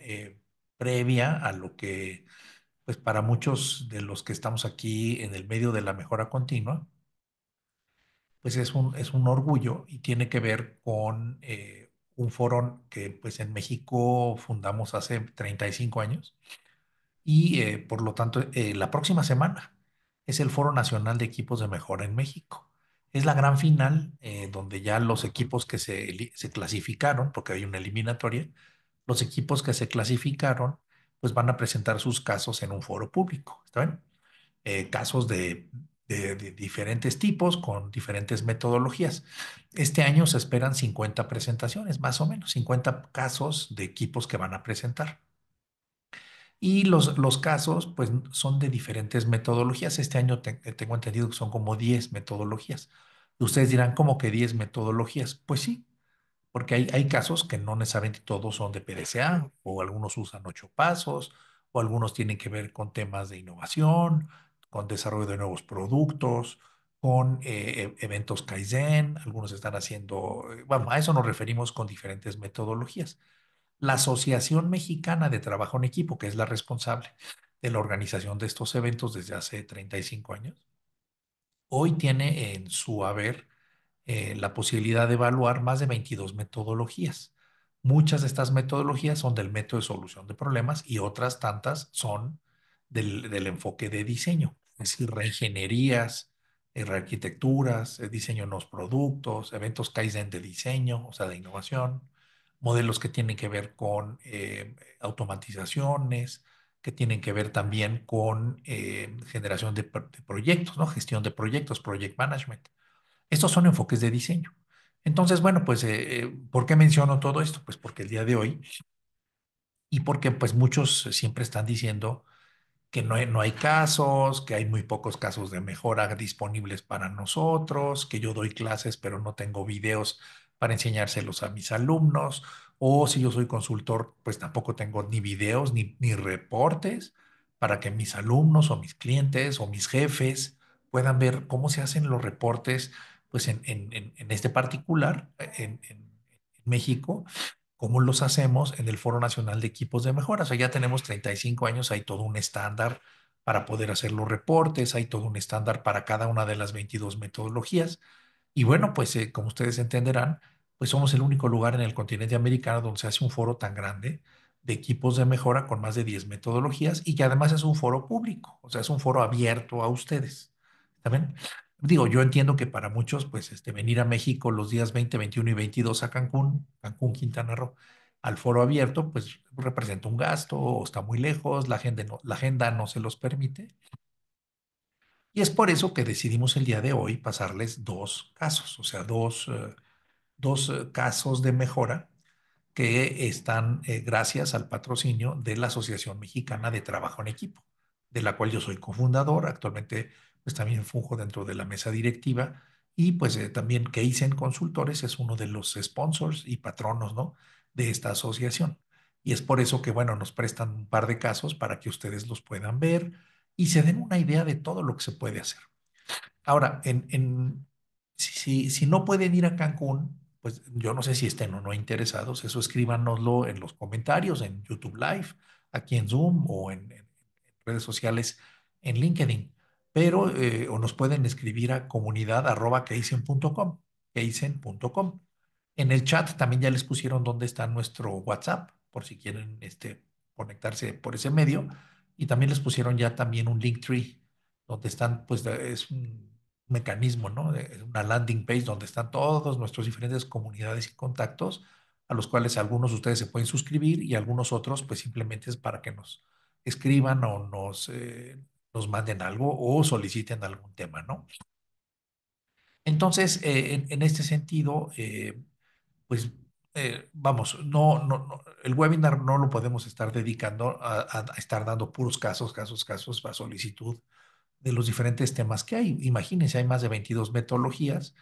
Eh, previa a lo que, pues para muchos de los que estamos aquí en el medio de la mejora continua, pues es un, es un orgullo y tiene que ver con eh, un foro que pues en México fundamos hace 35 años y eh, por lo tanto la próxima semana es el Foro Nacional de Equipos de Mejora en México es la gran final, donde ya los equipos que se, se, clasificaron, porque hay una eliminatoria, los equipos que se clasificaron pues van a presentar sus casos en un foro público, ¿está bien? Eh, casos de, diferentes tipos con diferentes metodologías. Este año se esperan 50 presentaciones, más o menos, 50 casos de equipos que van a presentar. Y los, los casos pues son de diferentes metodologías. Este año tengo entendido que son como 10 metodologías. Ustedes dirán, ¿cómo que 10 metodologías? Pues sí, porque hay, casos que no necesariamente todos son de PDCA, o algunos usan ocho pasos, o algunos tienen que ver con temas de innovación, con desarrollo de nuevos productos, con eh, e, eventos Kaizen, algunos están haciendo, eh, bueno, a eso nos referimos con diferentes metodologías. La Asociación Mexicana de Trabajo en Equipo, que es la responsable de la organización de estos eventos desde hace 35 años, hoy tiene en su haber eh, la posibilidad de evaluar más de 22 metodologías. Muchas de estas metodologías son del método de solución de problemas y otras tantas son del, enfoque de diseño, es decir, reingenierías, eh, arquitecturas, eh, diseño de los productos, eventos Kaizen de diseño, o sea, de innovación, modelos que tienen que ver con automatizaciones, que tienen que ver también con generación de, de, proyectos, ¿no? Gestión de proyectos, project management. Estos son enfoques de diseño. Entonces, bueno, pues, eh, eh, ¿por qué menciono todo esto? Pues porque el día de hoy, y porque pues muchos siempre están diciendo que no hay, casos, que hay muy pocos casos de mejora disponibles para nosotros, que yo doy clases pero no tengo videos para enseñárselos a mis alumnos, o si yo soy consultor, pues tampoco tengo ni videos ni, ni reportes para que mis alumnos o mis clientes o mis jefes puedan ver cómo se hacen los reportes pues en, este particular, en, México, cómo los hacemos en el Foro Nacional de Equipos de Mejora. O sea, ya tenemos 35 años, hay todo un estándar para poder hacer los reportes, hay todo un estándar para cada una de las 22 metodologías. Y bueno, pues eh, como ustedes entenderán, pues somos el único lugar en el continente americano donde se hace un foro tan grande de equipos de mejora con más de 10 metodologías y que además es un foro público, o sea, es un foro abierto a ustedes. ¿Está bien? Digo, yo entiendo que para muchos, pues este, venir a México los días 20, 21 y 22 a Cancún, Cancún, Quintana Roo, al foro abierto, pues representa un gasto o está muy lejos, la agenda no, la agenda no se los permite. Y es por eso que decidimos el día de hoy pasarles dos casos, o sea, dos, eh, dos eh, casos de mejora que están eh, gracias al patrocinio de la Asociación Mexicana de Trabajo en Equipo, de la cual yo soy cofundador, actualmente pues también funjo dentro de la mesa directiva y pues eh, también también Keisen Consultores es uno de los sponsors y patronos, ¿no? De esta asociación. Y es por eso que, bueno, nos prestan un par de casos para que ustedes los puedan ver y se den una idea de todo lo que se puede hacer. Ahora, en, si, no pueden ir a Cancún, pues yo no sé si estén o no interesados, eso escríbanoslo en los comentarios, en YouTube Live, aquí en Zoom o en redes sociales, en LinkedIn pero eh, o nos pueden escribir a comunidad arroba En el chat también ya les pusieron dónde está nuestro WhatsApp, por si quieren este, conectarse por ese medio. Y también les pusieron ya también un link tree, donde están, pues es un mecanismo, ¿no? Es una landing page donde están todos nuestros diferentes comunidades y contactos, a los cuales algunos de ustedes se pueden suscribir y algunos otros, pues simplemente es para que nos escriban o nos... Eh, nos manden algo o soliciten algún tema, ¿no? Entonces, eh, en, este sentido, eh, pues eh, vamos, no, no, el webinar no lo podemos estar dedicando a, estar dando puros casos, casos, casos a solicitud de los diferentes temas que hay. Imagínense, hay más de 22 metodologías,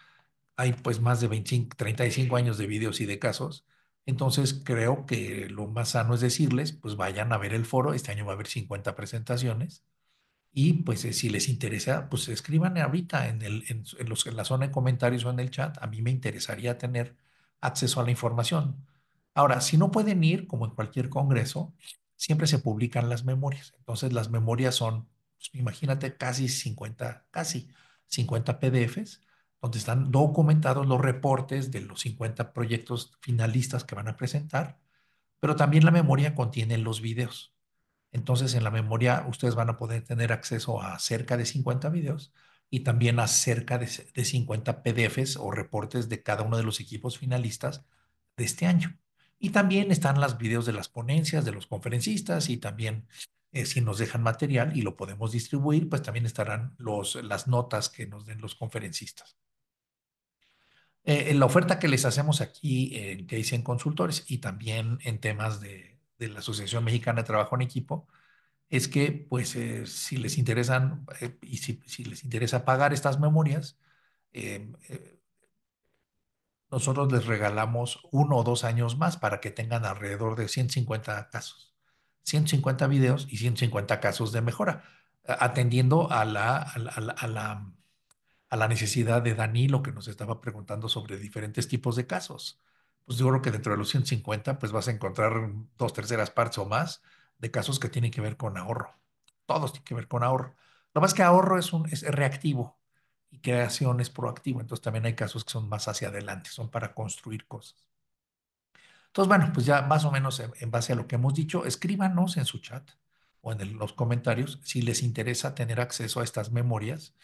hay pues más de 25, 35 años de videos y de casos. Entonces creo que lo más sano es decirles, pues vayan a ver el foro, este año va a haber 50 presentaciones y pues eh, si les interesa, pues escriban ahorita en, el, en, los, en la zona de comentarios o en el chat. A mí me interesaría tener acceso a la información. Ahora, si no pueden ir, como en cualquier congreso, siempre se publican las memorias. Entonces las memorias son, pues, imagínate, casi 50, casi 50 PDFs, donde están documentados los reportes de los 50 proyectos finalistas que van a presentar, pero también la memoria contiene los videos. Entonces, en la memoria ustedes van a poder tener acceso a cerca de 50 videos y también a cerca de, 50 PDFs o reportes de cada uno de los equipos finalistas de este año. Y también están los videos de las ponencias, de los conferencistas y también eh, si nos dejan material y lo podemos distribuir, pues también estarán los, las notas que nos den los conferencistas. en eh, eh, la oferta que les hacemos aquí en Consultores y también en temas de de la Asociación Mexicana de Trabajo en Equipo, es que pues eh, si les interesan eh, y si, les interesa pagar estas memorias, eh, nosotros les regalamos uno o dos años más para que tengan alrededor de 150 casos, 150 videos y 150 casos de mejora, atendiendo a la, a la, a la necesidad de Danilo que nos estaba preguntando sobre diferentes tipos de casos pues yo creo que dentro de los 150, pues vas a encontrar dos terceras partes o más de casos que tienen que ver con ahorro. Todos tienen que ver con ahorro. Lo más que ahorro es, un, es reactivo y creación es proactivo. Entonces también hay casos que son más hacia adelante, son para construir cosas. Entonces, bueno, pues ya más o menos en, base a lo que hemos dicho, escríbanos en su chat o en los comentarios si les interesa tener acceso a estas memorias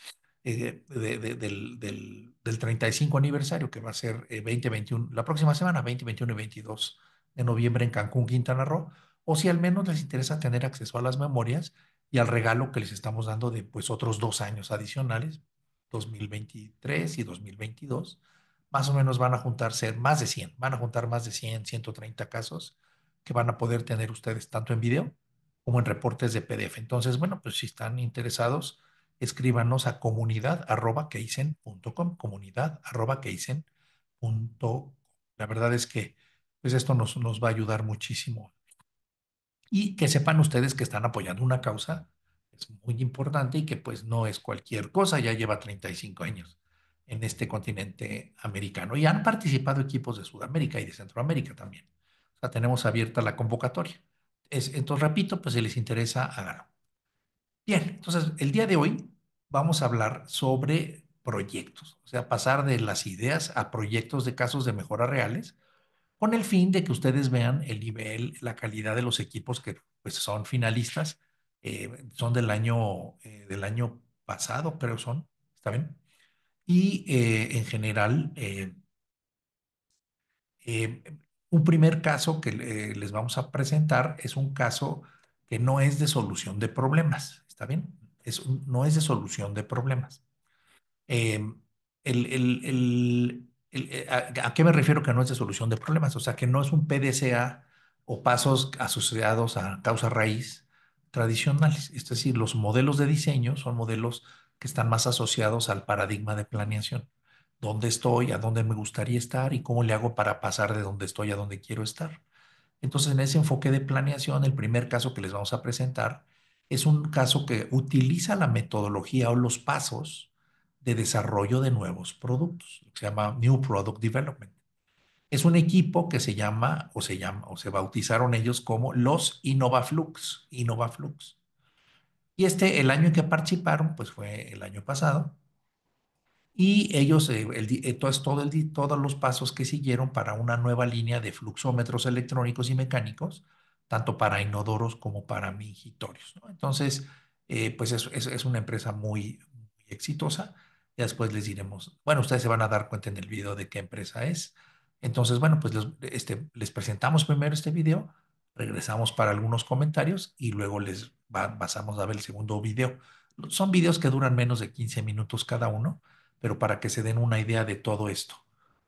eh, de, del, 35 aniversario, que va a ser eh, 2021, la próxima semana, 2021 y 22 de noviembre en Cancún, Quintana Roo, o si al menos les interesa tener acceso a las memorias y al regalo que les estamos dando de pues otros dos años adicionales, 2023 y 2022, más o menos van a juntarse más de 100, van a juntar más de 100, 130 casos que van a poder tener ustedes tanto en video como en reportes de PDF. Entonces, bueno, pues si están interesados, escríbanos a comunidad.keisen.com, comunidad.keisen.com. La verdad es que pues, esto nos, va a ayudar muchísimo. Y que sepan ustedes que están apoyando una causa es muy importante y que pues no es cualquier cosa, ya lleva 35 años en este continente americano. Y han participado equipos de Sudamérica y de Centroamérica también. O sea, tenemos abierta la convocatoria. Es, entonces, repito, pues si les interesa, háganlo. Bien, entonces el día de hoy vamos a hablar sobre proyectos, o sea, pasar de las ideas a proyectos de casos de mejora reales, con el fin de que ustedes vean el nivel, la calidad de los equipos que pues, son finalistas, eh, son del año, eh, del año pasado, creo son, ¿está bien? Y eh, en general, un primer caso que les vamos a presentar es un caso que no es de solución de problemas, ¿Está bien? Es, no es de solución de problemas. Em, eh, a, qué me refiero que no es de solución de problemas? O sea, que no es un PDCA o pasos asociados a causa raíz tradicionales. Es decir, los modelos de diseño son modelos que están más asociados al paradigma de planeación. ¿Dónde estoy? ¿A dónde me gustaría estar? ¿Y cómo le hago para pasar de donde estoy a donde quiero estar? Entonces, en ese enfoque de planeación, el primer caso que les vamos a presentar es un caso que utiliza la metodología o los pasos de desarrollo de nuevos productos, se llama New Product Development. Es un equipo que se llama o se llama o se bautizaron ellos como los Innovaflux, Innovaflux. Y este el año en que participaron pues fue el año pasado. Y ellos, eh, eh, todos los pasos que siguieron para una nueva línea de fluxómetros electrónicos y mecánicos, tanto para inodoros como para mingitorios. ¿no? Entonces, eh, pues es, es, una empresa muy, exitosa. Y después les diremos, bueno, ustedes se van a dar cuenta en el video de qué empresa es. Entonces, bueno, pues les, este, presentamos primero este video, regresamos para algunos comentarios y luego les pasamos a ver el segundo video. Son videos que duran menos de 15 minutos cada uno, pero para que se den una idea de todo esto,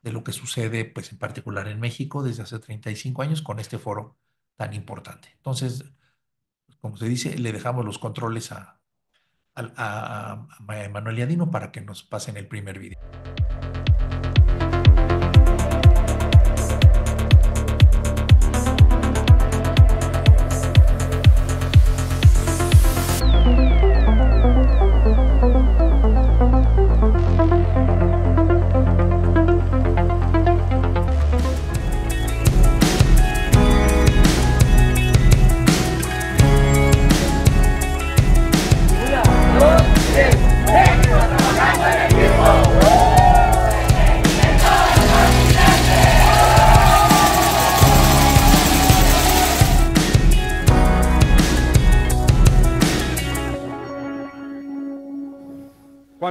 de lo que sucede, pues en particular en México desde hace 35 años con este foro tan importante. Entonces, como se dice, le dejamos los controles a, a, Manuel Yadino para que nos pasen el primer video.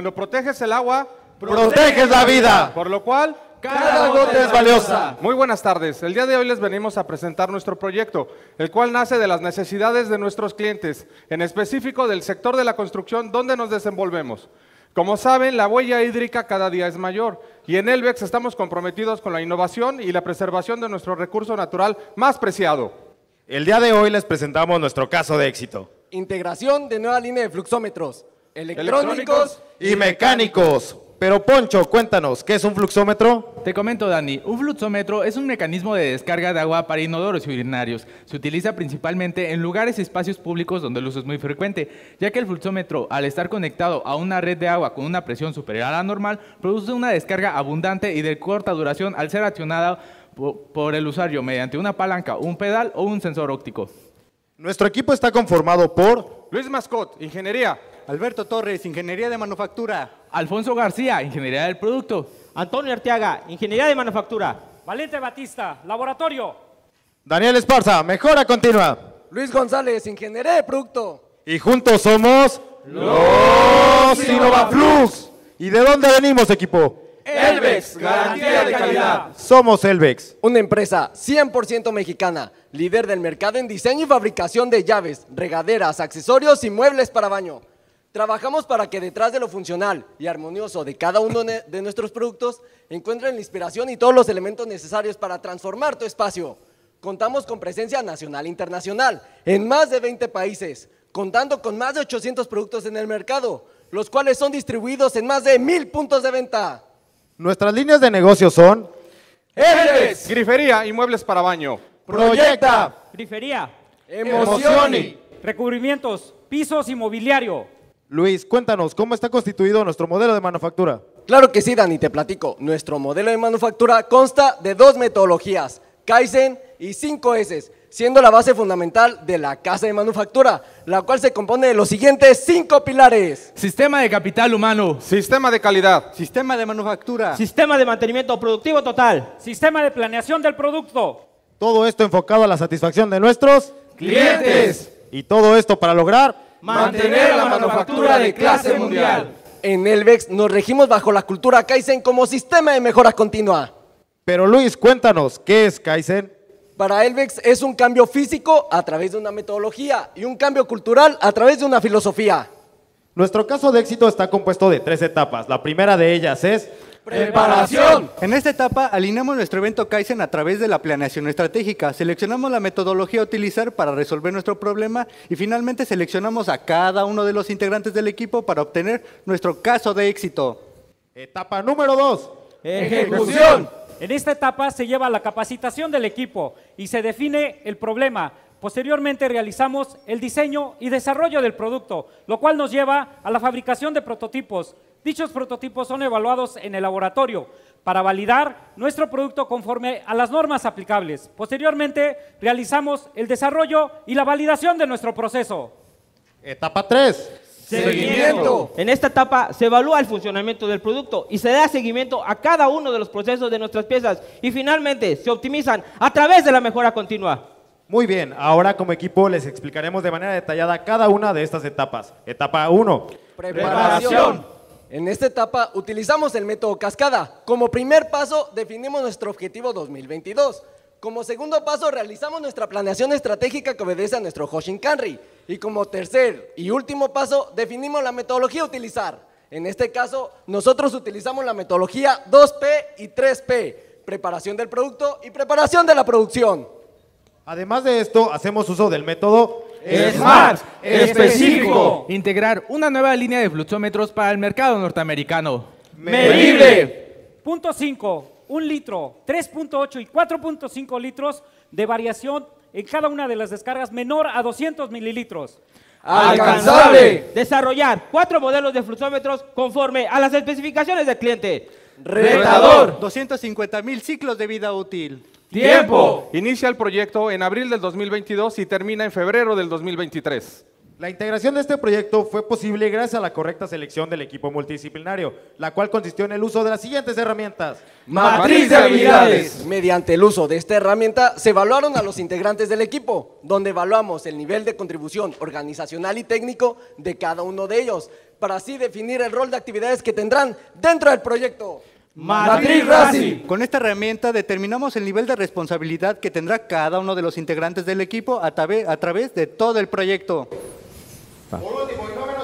Cuando proteges el agua, proteges la vida. Por lo cual, cada gota es valiosa. Muy buenas tardes. El día de hoy les venimos a presentar nuestro proyecto, el cual nace de las necesidades de nuestros clientes, en específico del sector de la construcción donde nos desenvolvemos. Como saben, la huella hídrica cada día es mayor y en Elvex estamos comprometidos con la innovación y la preservación de nuestro recurso natural más preciado. El día de hoy les presentamos nuestro caso de éxito. Integración de nueva línea de fluxómetros electrónicos y mecánicos. Pero Poncho, cuéntanos, ¿qué es un fluxómetro? Te comento, Dani. Un fluxómetro es un mecanismo de descarga de agua para inodoros y urinarios. Se utiliza principalmente en lugares y espacios públicos donde el uso es muy frecuente, ya que el fluxómetro, al estar conectado a una red de agua con una presión superior a la normal, produce una descarga abundante y de corta duración al ser accionada por el usuario mediante una palanca, un pedal o un sensor óptico. Nuestro equipo está conformado por Luis Mascot, Ingeniería, Alberto Torres, Ingeniería de Manufactura. Alfonso García, Ingeniería del Producto. Antonio Arteaga, Ingeniería de Manufactura. Valente Batista, Laboratorio. Daniel Esparza, Mejora Continua. Luis González, Ingeniería de Producto. Y juntos somos... Los Plus! ¿Y de dónde venimos, equipo? Elvex, garantía de calidad. Somos Elvex. Una empresa 100% mexicana, líder del mercado en diseño y fabricación de llaves, regaderas, accesorios y muebles para baño. Trabajamos para que detrás de lo funcional y armonioso de cada uno de nuestros productos encuentren la inspiración y todos los elementos necesarios para transformar tu espacio. Contamos con presencia nacional e internacional en más de 20 países, contando con más de 800 productos en el mercado, los cuales son distribuidos en más de mil puntos de venta. Nuestras líneas de negocio son Eres, Grifería y Muebles para Baño, Proyecta, Grifería, Emociones, Recubrimientos, Pisos y Mobiliario, Luis, cuéntanos, ¿cómo está constituido nuestro modelo de manufactura? Claro que sí, Dani, te platico. Nuestro modelo de manufactura consta de dos metodologías, Kaizen y 5 S, siendo la base fundamental de la casa de manufactura, la cual se compone de los siguientes cinco pilares. Sistema de capital humano. Sistema de calidad. Sistema de manufactura. Sistema de mantenimiento productivo total. Sistema de planeación del producto. Todo esto enfocado a la satisfacción de nuestros clientes. Y todo esto para lograr Mantener la manufactura de clase mundial. En Elvex nos regimos bajo la cultura Kaizen como sistema de mejora continua. Pero Luis, cuéntanos, ¿qué es Kaizen? Para Elvex es un cambio físico a través de una metodología y un cambio cultural a través de una filosofía. Nuestro caso de éxito está compuesto de tres etapas. La primera de ellas es Preparación. En esta etapa alineamos nuestro evento Kaizen a través de la planeación estratégica. Seleccionamos la metodología a utilizar para resolver nuestro problema y finalmente seleccionamos a cada uno de los integrantes del equipo para obtener nuestro caso de éxito. Etapa número 2. Ejecución. En esta etapa se lleva la capacitación del equipo y se define el problema, Posteriormente realizamos el diseño y desarrollo del producto, lo cual nos lleva a la fabricación de prototipos. Dichos prototipos son evaluados en el laboratorio para validar nuestro producto conforme a las normas aplicables. Posteriormente realizamos el desarrollo y la validación de nuestro proceso. Etapa 3. Seguimiento. En esta etapa se evalúa el funcionamiento del producto y se da seguimiento a cada uno de los procesos de nuestras piezas y finalmente se optimizan a través de la mejora continua. Muy bien, ahora como equipo les explicaremos de manera detallada cada una de estas etapas. Etapa 1. Preparación. En esta etapa utilizamos el método cascada. Como primer paso definimos nuestro objetivo 2022. Como segundo paso realizamos nuestra planeación estratégica que obedece a nuestro Hoshin Kanri. Y como tercer y último paso definimos la metodología a utilizar. En este caso nosotros utilizamos la metodología 2P y 3P. Preparación del producto y preparación de la producción. Además de esto, hacemos uso del método SMART específico. Integrar una nueva línea de fluxómetros para el mercado norteamericano. Medible. Punto 5. Un litro, 3.8 y 4.5 litros de variación en cada una de las descargas menor a 200 mililitros. Alcanzable. Desarrollar cuatro modelos de fluxómetros conforme a las especificaciones del cliente. Retador. 250 mil ciclos de vida útil. ¡Tiempo! Inicia el proyecto en abril del 2022 y termina en febrero del 2023. La integración de este proyecto fue posible gracias a la correcta selección del equipo multidisciplinario, la cual consistió en el uso de las siguientes herramientas. Matriz de habilidades. Mediante el uso de esta herramienta se evaluaron a los integrantes del equipo, donde evaluamos el nivel de contribución organizacional y técnico de cada uno de ellos, para así definir el rol de actividades que tendrán dentro del proyecto. Matriz Racing. Con esta herramienta determinamos el nivel de responsabilidad que tendrá cada uno de los integrantes del equipo a, través de todo el proyecto. Ah.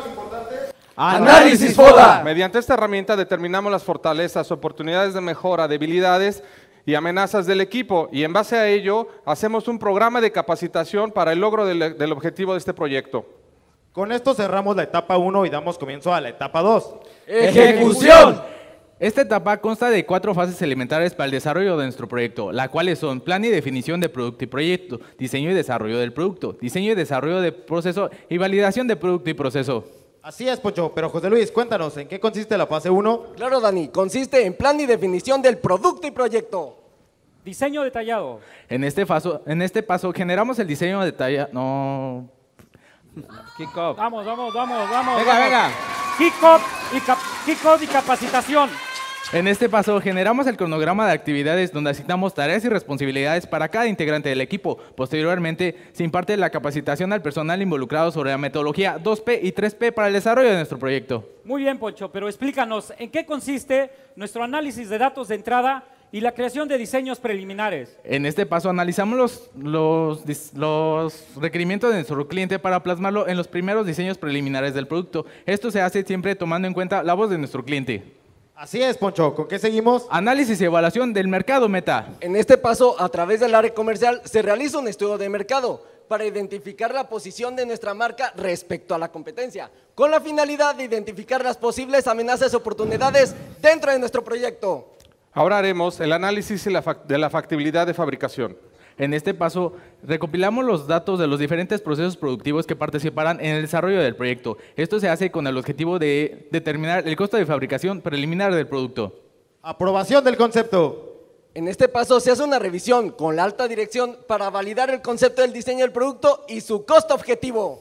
importante, Análisis FODA. Mediante esta herramienta determinamos las fortalezas, oportunidades de mejora, debilidades y amenazas del equipo y en base a ello hacemos un programa de capacitación para el logro del, del objetivo de este proyecto. Con esto cerramos la etapa 1 y damos comienzo a la etapa 2. Ejecución. Esta etapa consta de cuatro fases elementales para el desarrollo de nuestro proyecto, las cuales son plan y definición de producto y proyecto, diseño y desarrollo del producto, diseño y desarrollo de proceso y validación de producto y proceso. Así es, Pocho, pero José Luis, cuéntanos, ¿en qué consiste la fase 1? Claro, Dani, consiste en plan y definición del producto y proyecto. Diseño detallado. En este, paso, en este paso generamos el diseño detallado... No... Vamos, vamos, vamos, vamos. Venga, venga. Kick y, y capacitación. En este paso generamos el cronograma de actividades donde asignamos tareas y responsabilidades para cada integrante del equipo. Posteriormente, se imparte la capacitación al personal involucrado sobre la metodología 2P y 3P para el desarrollo de nuestro proyecto. Muy bien, Poncho, pero explícanos en qué consiste nuestro análisis de datos de entrada y la creación de diseños preliminares. En este paso analizamos los, los, requerimientos de nuestro cliente para plasmarlo en los primeros diseños preliminares del producto. Esto se hace siempre tomando en cuenta la voz de nuestro cliente. Así es, Poncho. ¿Con qué seguimos? Análisis y evaluación del mercado meta. En este paso, a través del área comercial, se realiza un estudio de mercado para identificar la posición de nuestra marca respecto a la competencia, con la finalidad de identificar las posibles amenazas y oportunidades dentro de nuestro proyecto. Ahora haremos el análisis de la factibilidad de fabricación. En este paso, recopilamos los datos de los diferentes procesos productivos que participarán en el desarrollo del proyecto. Esto se hace con el objetivo de determinar el costo de fabricación preliminar del producto. Aprobación del concepto. En este paso se hace una revisión con la alta dirección para validar el concepto del diseño del producto y su costo objetivo.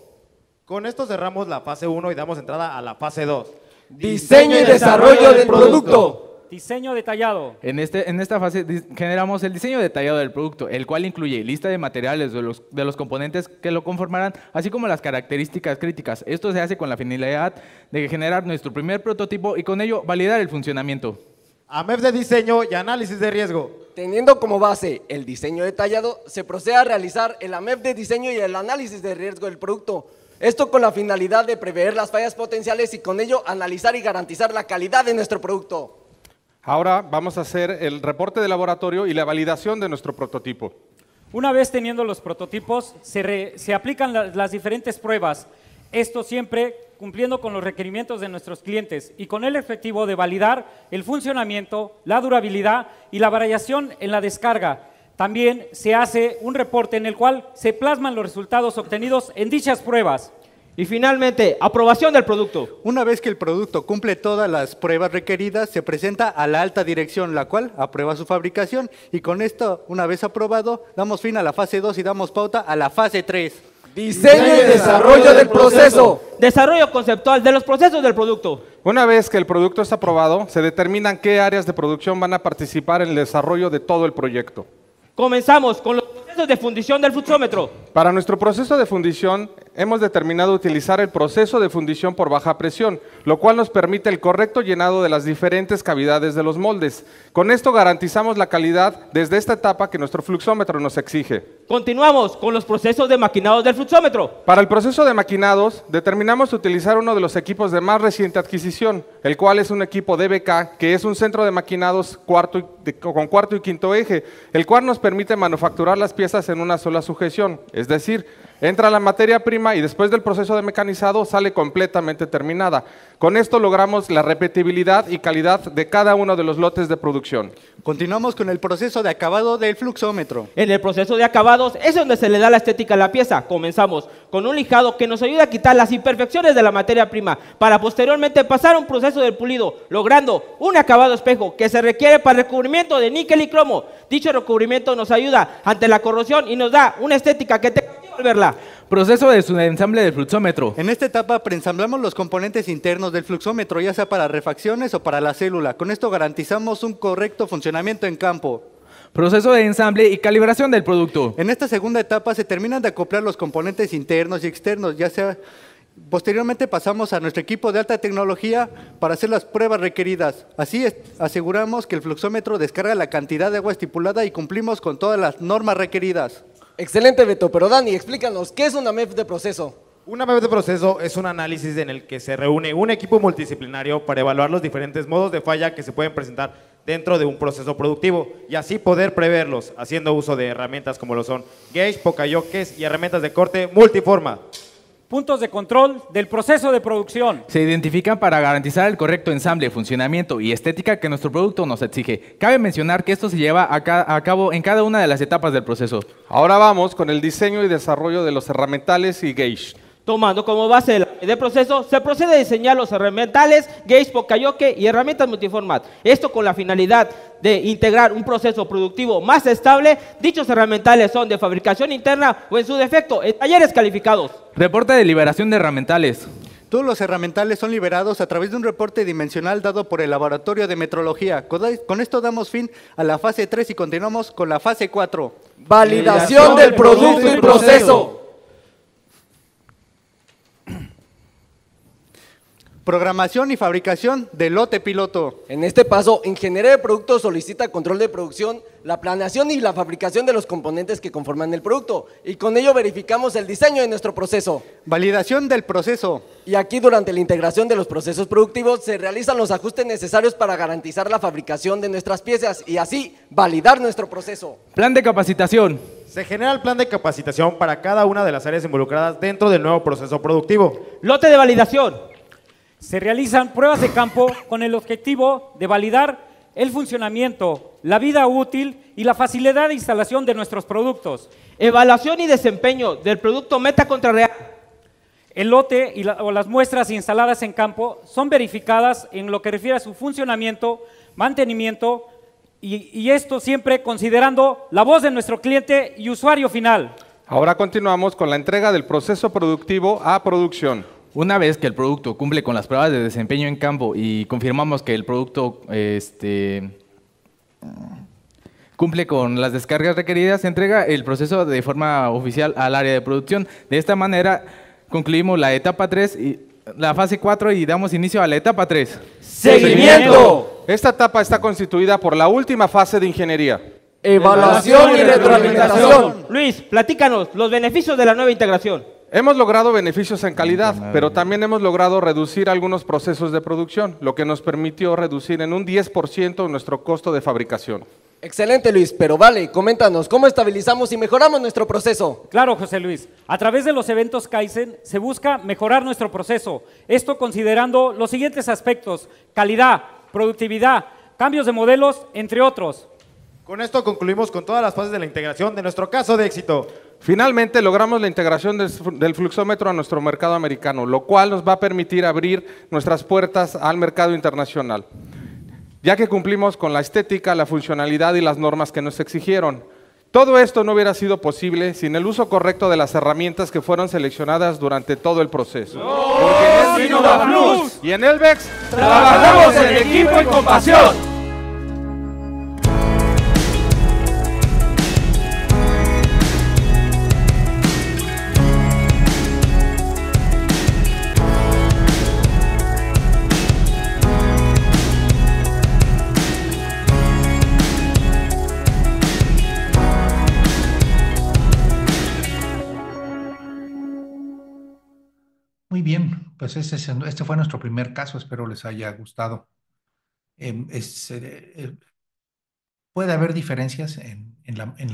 Con esto cerramos la fase 1 y damos entrada a la fase 2. Diseño y desarrollo del producto. Diseño detallado. En, este, en esta fase generamos el diseño detallado del producto, el cual incluye lista de materiales de los, de los componentes que lo conformarán, así como las características críticas. Esto se hace con la finalidad de generar nuestro primer prototipo y con ello validar el funcionamiento. AMEF de diseño y análisis de riesgo. Teniendo como base el diseño detallado, se procede a realizar el AMEF de diseño y el análisis de riesgo del producto. Esto con la finalidad de prever las fallas potenciales y con ello analizar y garantizar la calidad de nuestro producto. Ahora vamos a hacer el reporte de laboratorio y la validación de nuestro prototipo. Una vez teniendo los prototipos, se, aplican las diferentes pruebas. Esto siempre cumpliendo con los requerimientos de nuestros clientes y con el objetivo de validar el funcionamiento, la durabilidad y la variación en la descarga. También se hace un reporte en el cual se plasman los resultados obtenidos en dichas pruebas. Y finalmente, aprobación del producto. Una vez que el producto cumple todas las pruebas requeridas, se presenta a la alta dirección, la cual aprueba su fabricación. Y con esto, una vez aprobado, damos fin a la fase 2 y damos pauta a la fase 3. Diseño y desarrollo del proceso. Desarrollo conceptual de los procesos del producto. Una vez que el producto es aprobado, se determinan qué áreas de producción van a participar en el desarrollo de todo el proyecto. Comenzamos con los procesos de fundición del futsómetro. Para nuestro proceso de fundición, hemos determinado utilizar el proceso de fundición por baja presión, lo cual nos permite el correcto llenado de las diferentes cavidades de los moldes. Con esto garantizamos la calidad desde esta etapa que nuestro fluxómetro nos exige. Continuamos con los procesos de maquinados del fluxómetro. Para el proceso de maquinados, determinamos utilizar uno de los equipos de más reciente adquisición, el cual es un equipo DBK, que es un centro de maquinados cuarto con cuarto y quinto eje, el cual nos permite manufacturar las piezas en una sola sujeción, es decir, Entra la materia prima y después del proceso de mecanizado sale completamente terminada. Con esto logramos la repetibilidad y calidad de cada uno de los lotes de producción. Continuamos con el proceso de acabado del fluxómetro. En el proceso de acabados es donde se le da la estética a la pieza. Comenzamos con un lijado que nos ayuda a quitar las imperfecciones de la materia prima para posteriormente pasar a un proceso de pulido, logrando un acabado espejo que se requiere para el recubrimiento de níquel y cromo. Dicho recubrimiento nos ayuda ante la corrosión y nos da una estética que Verla. Proceso de ensamble del fluxómetro. En esta etapa preensamblamos los componentes internos del fluxómetro, ya sea para refacciones o para la célula. Con esto garantizamos un correcto funcionamiento en campo. Proceso de ensamble y calibración del producto. En esta segunda etapa se terminan de acoplar los componentes internos y externos, ya sea Posteriormente pasamos a nuestro equipo de alta tecnología para hacer las pruebas requeridas. Así aseguramos que el fluxómetro descarga la cantidad de agua estipulada y cumplimos con todas las normas requeridas. Excelente, Beto. Pero Dani, explícanos, ¿qué es una MEF de proceso? Una MEF de proceso es un análisis en el que se reúne un equipo multidisciplinario para evaluar los diferentes modos de falla que se pueden presentar dentro de un proceso productivo y así poder preverlos haciendo uso de herramientas como lo son Gage, pocayoques y herramientas de corte multiforma puntos de control del proceso de producción. Se identifican para garantizar el correcto ensamble, funcionamiento y estética que nuestro producto nos exige. Cabe mencionar que esto se lleva a, cabo en cada una de las etapas del proceso. Ahora vamos con el diseño y desarrollo de los herramientales y gauge tomando como base de proceso, se procede a diseñar los herramientales Gates, Pokayoke y herramientas multiformat. Esto con la finalidad de integrar un proceso productivo más estable. Dichos herramientales son de fabricación interna o en su defecto, en talleres calificados. Reporte de liberación de herramientales. Todos los herramientales son liberados a través de un reporte dimensional dado por el Laboratorio de Metrología. Con esto damos fin a la fase 3 y continuamos con la fase 4. Validación, Validación del producto y proceso. Programación y fabricación de lote piloto. En este paso, Ingeniería de Producto solicita control de producción, la planeación y la fabricación de los componentes que conforman el producto. Y con ello verificamos el diseño de nuestro proceso. Validación del proceso. Y aquí durante la integración de los procesos productivos se realizan los ajustes necesarios para garantizar la fabricación de nuestras piezas y así validar nuestro proceso. Plan de capacitación. Se genera el plan de capacitación para cada una de las áreas involucradas dentro del nuevo proceso productivo. Lote de validación se realizan pruebas de campo con el objetivo de validar el funcionamiento, la vida útil y la facilidad de instalación de nuestros productos. Evaluación y desempeño del producto meta contra real. El lote o las muestras instaladas en campo son verificadas en lo que refiere a su funcionamiento, mantenimiento y esto siempre considerando la voz de nuestro cliente y usuario final. Ahora continuamos con la entrega del proceso productivo a producción. Una vez que el producto cumple con las pruebas de desempeño en campo y confirmamos que el producto este, cumple con las descargas requeridas, se entrega el proceso de forma oficial al área de producción. De esta manera concluimos la etapa 3 y la fase 4 y damos inicio a la etapa 3. ¡Seguimiento! Esta etapa está constituida por la última fase de ingeniería. Evaluación y retroalimentación. Luis, platícanos los beneficios de la nueva integración. Hemos logrado beneficios en calidad, pero también hemos logrado reducir algunos procesos de producción, lo que nos permitió reducir en un 10% nuestro costo de fabricación. Excelente Luis, pero vale, coméntanos, ¿cómo estabilizamos y mejoramos nuestro proceso? Claro, José Luis, a través de los eventos Kaizen se busca mejorar nuestro proceso, esto considerando los siguientes aspectos, calidad, productividad, cambios de modelos, entre otros. Con esto concluimos con todas las fases de la integración de nuestro caso de éxito. Finalmente logramos la integración del fluxómetro a nuestro mercado americano, lo cual nos va a permitir abrir nuestras puertas al mercado internacional, ya que cumplimos con la estética, la funcionalidad y las normas que nos exigieron. Todo esto no hubiera sido posible sin el uso correcto de las herramientas que fueron seleccionadas durante todo el proceso. ¡Oh! Porque en y en Elvex trabajamos en equipo y con pasión. Pues este, fue nuestro primer caso, espero les haya gustado. Em, eh, eh, puede haber diferencias en,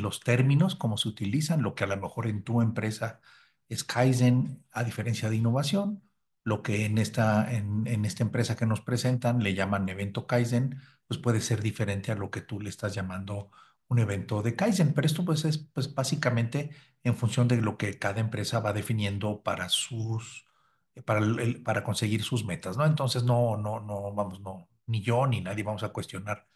los términos, como se utilizan, lo que a lo mejor en tu empresa es Kaizen a diferencia de innovación, lo que en esta, en, esta empresa que nos presentan le llaman evento Kaizen, pues puede ser diferente a lo que tú le estás llamando un evento de Kaizen, pero esto pues es pues básicamente en función de lo que cada empresa va definiendo para sus eh, para, conseguir sus metas, ¿no? Entonces, no, no, no, vamos, no, ni yo ni nadie vamos a cuestionar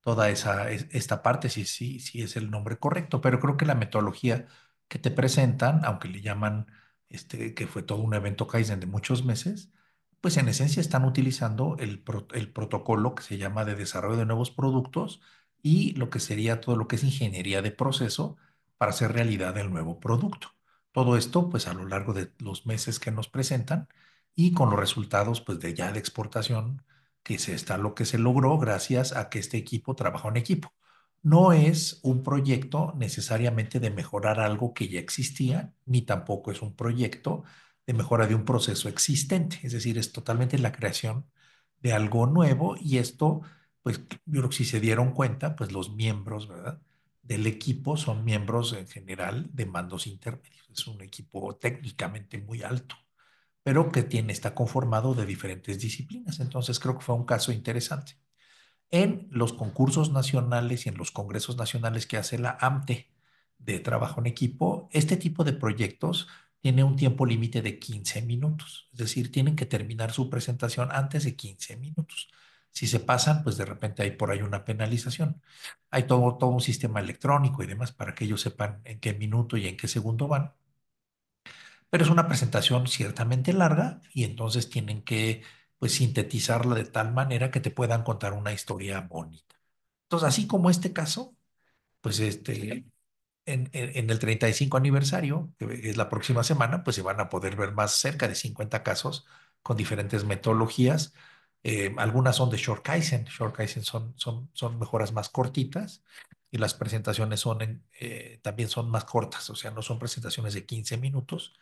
toda esa, esta parte, si, si es el nombre correcto, pero creo que la metodología que te presentan, aunque le llaman, este, que fue todo un evento Kaizen de muchos meses, pues en esencia están utilizando el, el protocolo que se llama de desarrollo de nuevos productos y lo que sería todo lo que es ingeniería de proceso para hacer realidad el nuevo producto. Todo esto, pues a lo largo de los meses que nos presentan y con los resultados, pues de ya de exportación, que se está lo que se logró gracias a que este equipo trabajó en equipo. No es un proyecto necesariamente de mejorar algo que ya existía, ni tampoco es un proyecto de mejora de un proceso existente. Es decir, es totalmente la creación de algo nuevo y esto, pues yo creo que si se dieron cuenta, pues los miembros, ¿verdad? del equipo son miembros en general de mandos intermedios. Es un equipo técnicamente muy alto, pero que tiene, está conformado de diferentes disciplinas. Entonces creo que fue un caso interesante. En los concursos nacionales y en los congresos nacionales que hace la AMTE de trabajo en equipo, este tipo de proyectos tiene un tiempo límite de 15 minutos, es decir, tienen que terminar su presentación antes de 15 minutos. Si se pasan, pues de repente hay por ahí una penalización. Hay todo, un sistema electrónico y demás para que ellos sepan en qué minuto y en qué segundo van. Pero es una presentación ciertamente larga y entonces tienen que pues, sintetizarla de tal manera que te puedan contar una historia bonita. Entonces, así como este caso, pues este, en, en, el 35 aniversario, que es la próxima semana, pues se van a poder ver más cerca de 50 casos con diferentes metodologías eh, algunas son de Short Kaizen. Short Kaizen son, son, son mejoras más cortitas y las presentaciones son eh, también son más cortas, o sea, no son presentaciones de 15 minutos,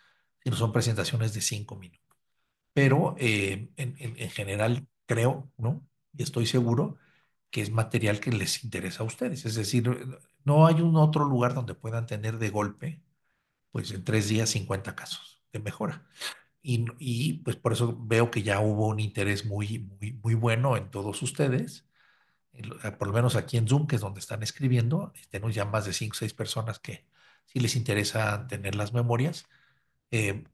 sino son presentaciones de 5 minutos. Pero eh, en, en, general creo, ¿no? Y estoy seguro que es material que les interesa a ustedes. Es decir, no hay un otro lugar donde puedan tener de golpe, pues en tres días, 50 casos de mejora. Y, pues por eso veo que ya hubo un interés muy, muy, muy bueno en todos ustedes, ah, por lo menos aquí en Zoom, que es donde están escribiendo, tenemos ya más de 5 o 6 personas que sí si les interesa tener las memorias. Eh,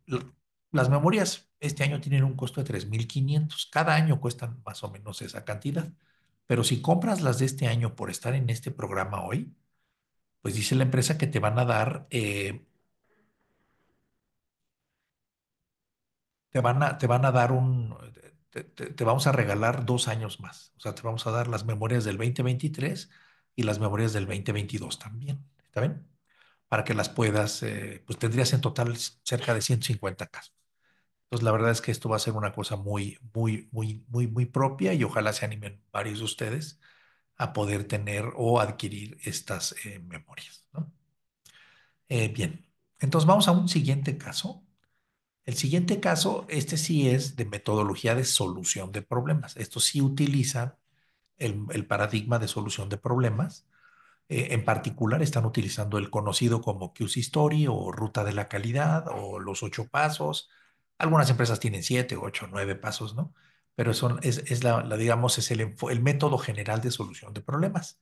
las memorias este año tienen un costo de 3.500, cada año cuestan más o menos esa cantidad, pero si compras las de este año por estar en este programa hoy, pues dice la empresa que te van a dar eh, te van a, te van a dar un, te, vamos a regalar dos años más. O sea, te vamos a dar las memorias del 2023 y las memorias del 2022 también. ¿Está bien? Para que las puedas, eh, pues tendrías en total cerca de 150 casos. Entonces, la verdad es que esto va a ser una cosa muy, muy, muy, muy, muy propia y ojalá se animen varios de ustedes a poder tener o adquirir estas eh, memorias. Eh, bien, entonces vamos a un siguiente caso el siguiente caso, este sí es de metodología de solución de problemas. Esto sí utiliza el, paradigma de solución de problemas. Eh, en particular están utilizando el conocido como QC Story o Ruta de la Calidad o los ocho pasos. Algunas empresas tienen siete, ocho, nueve pasos, ¿no? Pero es, la, digamos, es el, el método general de solución de problemas.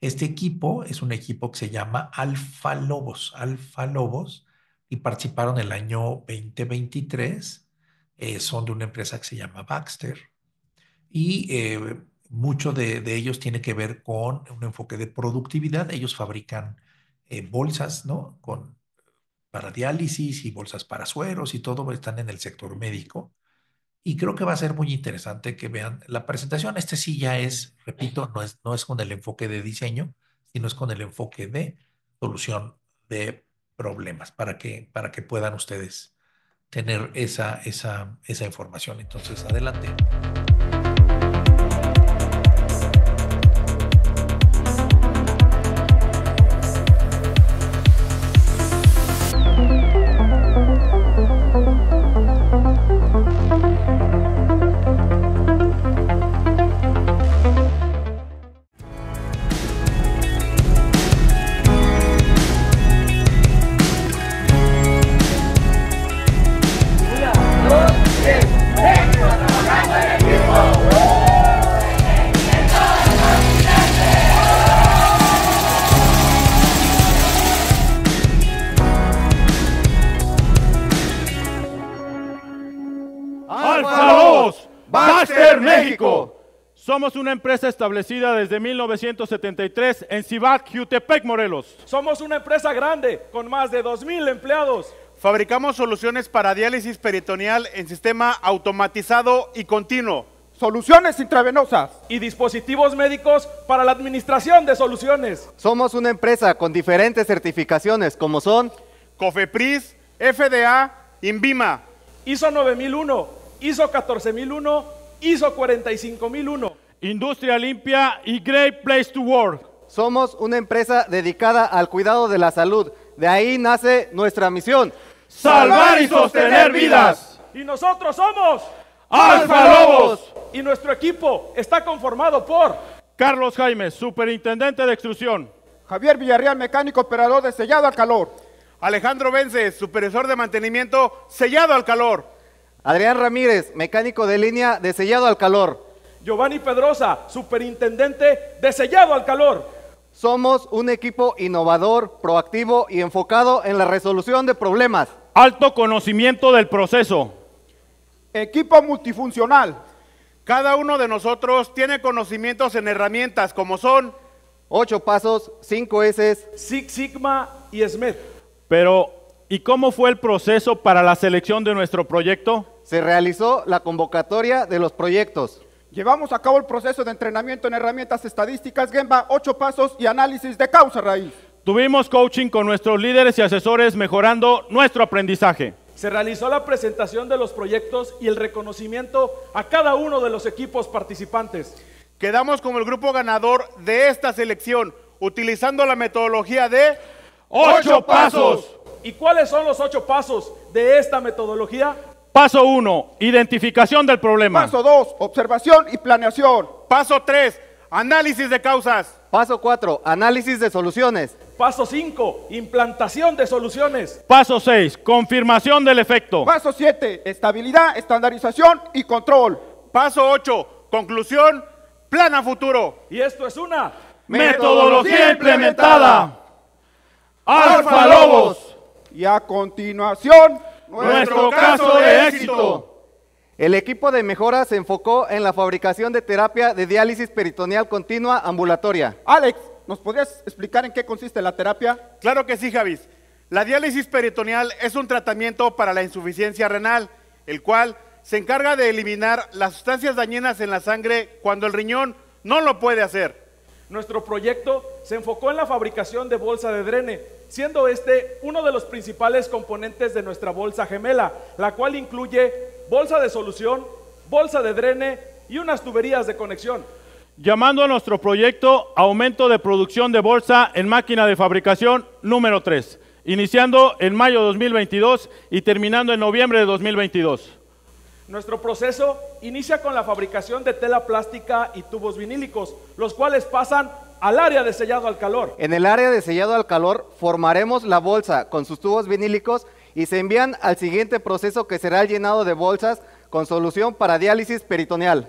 Este equipo es un equipo que se llama Alfa Lobos. Alfa Lobos y participaron el año 2023. Eh, son de una empresa que se llama Baxter y eh, mucho de, de, ellos tiene que ver con un enfoque de productividad. Ellos fabrican eh, bolsas, ¿no? Con, para diálisis y bolsas para sueros y todo, están en el sector médico. Y creo que va a ser muy interesante que vean la presentación. Este sí ya es, repito, no es, no es con el enfoque de diseño, sino es con el enfoque de solución de problemas para que, para que puedan ustedes tener esa, esa, esa información. Entonces, adelante. Somos una empresa establecida desde 1973 en Cibac, Jutepec, Morelos. Somos una empresa grande con más de 2.000 empleados. Fabricamos soluciones para diálisis peritoneal en sistema automatizado y continuo. Soluciones intravenosas. Y dispositivos médicos para la administración de soluciones. Somos una empresa con diferentes certificaciones como son COFEPRIS, FDA, INVIMA. ISO 9001, ISO 14001 ISO 45001. Industria limpia y great place to work. Somos una empresa dedicada al cuidado de la salud. De ahí nace nuestra misión. Salvar y sostener vidas. Y nosotros somos Alfa Lobos. Y nuestro equipo está conformado por Carlos Jaime, Superintendente de Extrusión. Javier Villarreal, mecánico operador de sellado al calor. Alejandro Vences, supervisor de mantenimiento sellado al calor. Adrián Ramírez, mecánico de línea de sellado al calor. Giovanni Pedrosa, superintendente de sellado al calor. Somos un equipo innovador, proactivo y enfocado en la resolución de problemas. Alto conocimiento del proceso. Equipo multifuncional. Cada uno de nosotros tiene conocimientos en herramientas como son 8 pasos, 5 S, Six Sigma y SMED. Pero ¿Y cómo fue el proceso para la selección de nuestro proyecto? Se realizó la convocatoria de los proyectos. Llevamos a cabo el proceso de entrenamiento en herramientas estadísticas, Gemba, ocho pasos y análisis de causa raíz. Tuvimos coaching con nuestros líderes y asesores mejorando nuestro aprendizaje. Se realizó la presentación de los proyectos y el reconocimiento a cada uno de los equipos participantes. Quedamos como el grupo ganador de esta selección, utilizando la metodología de ocho pasos. ¿Y cuáles son los ocho pasos de esta metodología? Paso uno, identificación del problema. Paso dos, observación y planeación. Paso tres, análisis de causas. Paso cuatro, análisis de soluciones. Paso cinco, implantación de soluciones. Paso seis, confirmación del efecto. Paso siete, estabilidad, estandarización y control. Paso ocho, conclusión, plan a futuro. Y esto es una metodología implementada. Alfa Lobos. Y a continuación, nuestro caso de éxito. El equipo de mejora se enfocó en la fabricación de terapia de diálisis peritoneal continua ambulatoria. Alex, ¿nos podrías explicar en qué consiste la terapia? Claro que sí, Javis. La diálisis peritoneal es un tratamiento para la insuficiencia renal, el cual se encarga de eliminar las sustancias dañinas en la sangre cuando el riñón no lo puede hacer. Nuestro proyecto se enfocó en la fabricación de bolsa de drene siendo este uno de los principales componentes de nuestra bolsa gemela, la cual incluye bolsa de solución, bolsa de drene y unas tuberías de conexión. Llamando a nuestro proyecto Aumento de Producción de Bolsa en Máquina de Fabricación número 3, iniciando en mayo de 2022 y terminando en noviembre de 2022. Nuestro proceso inicia con la fabricación de tela plástica y tubos vinílicos, los cuales pasan al área de sellado al calor. En el área de sellado al calor formaremos la bolsa con sus tubos vinílicos y se envían al siguiente proceso que será el llenado de bolsas con solución para diálisis peritoneal.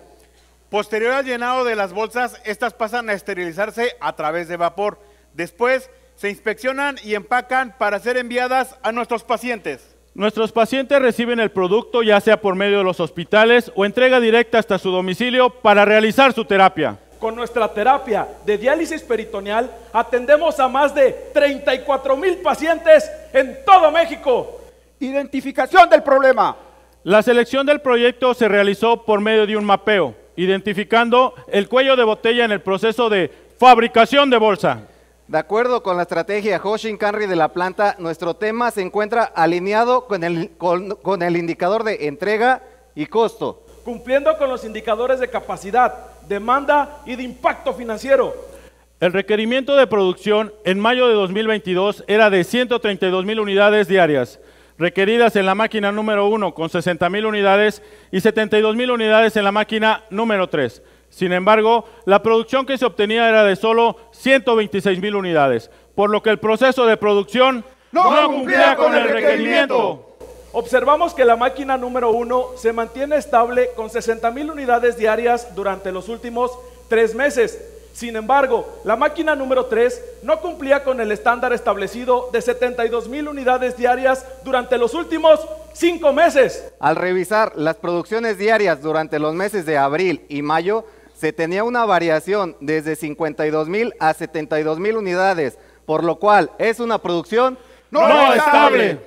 Posterior al llenado de las bolsas, estas pasan a esterilizarse a través de vapor. Después se inspeccionan y empacan para ser enviadas a nuestros pacientes. Nuestros pacientes reciben el producto ya sea por medio de los hospitales o entrega directa hasta su domicilio para realizar su terapia con nuestra terapia de diálisis peritoneal, atendemos a más de 34 mil pacientes en todo México. Identificación del problema. La selección del proyecto se realizó por medio de un mapeo, identificando el cuello de botella en el proceso de fabricación de bolsa. De acuerdo con la estrategia Hoshin Canry de la planta, nuestro tema se encuentra alineado con el, con el indicador de entrega y costo. Cumpliendo con los indicadores de capacidad, demanda y de impacto financiero. El requerimiento de producción en mayo de 2022 era de 132 mil unidades diarias, requeridas en la máquina número 1 con 60 mil unidades y 72 mil unidades en la máquina número 3. Sin embargo, la producción que se obtenía era de solo 126 mil unidades, por lo que el proceso de producción no cumplía con el requerimiento. Observamos que la máquina número 1 se mantiene estable con 60.000 unidades diarias durante los últimos tres meses. Sin embargo, la máquina número 3 no cumplía con el estándar establecido de 72 mil unidades diarias durante los últimos cinco meses. Al revisar las producciones diarias durante los meses de abril y mayo, se tenía una variación desde 52 mil a 72 mil unidades, por lo cual es una producción no, estable.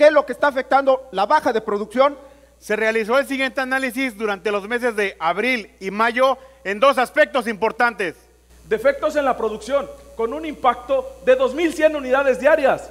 ¿Qué es lo que está afectando la baja de producción? Se realizó el siguiente análisis durante los meses de abril y mayo en dos aspectos importantes. Defectos en la producción, con un impacto de 2.100 unidades diarias.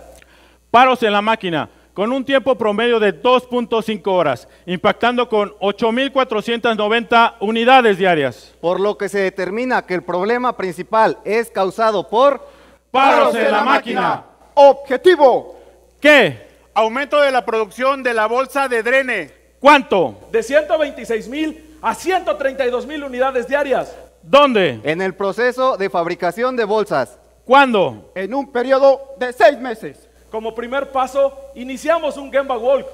Paros en la máquina, con un tiempo promedio de 2.5 horas, impactando con 8.490 unidades diarias. Por lo que se determina que el problema principal es causado por... Paros en la máquina. Objetivo. ¿Qué? Aumento de la producción de la bolsa de drene. ¿Cuánto? De 126 mil a 132 mil unidades diarias. ¿Dónde? En el proceso de fabricación de bolsas. ¿Cuándo? En un periodo de seis meses. Como primer paso, iniciamos un Gemba Walk.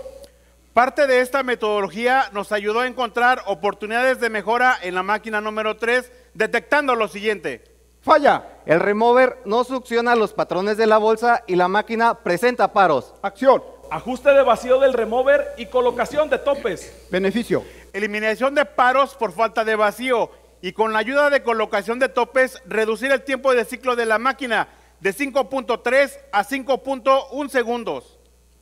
Parte de esta metodología nos ayudó a encontrar oportunidades de mejora en la máquina número 3, detectando lo siguiente. Falla. El remover no succiona los patrones de la bolsa y la máquina presenta paros. Acción. Ajuste de vacío del remover y colocación de topes. Beneficio. Eliminación de paros por falta de vacío y con la ayuda de colocación de topes reducir el tiempo de ciclo de la máquina de 5.3 a 5.1 segundos.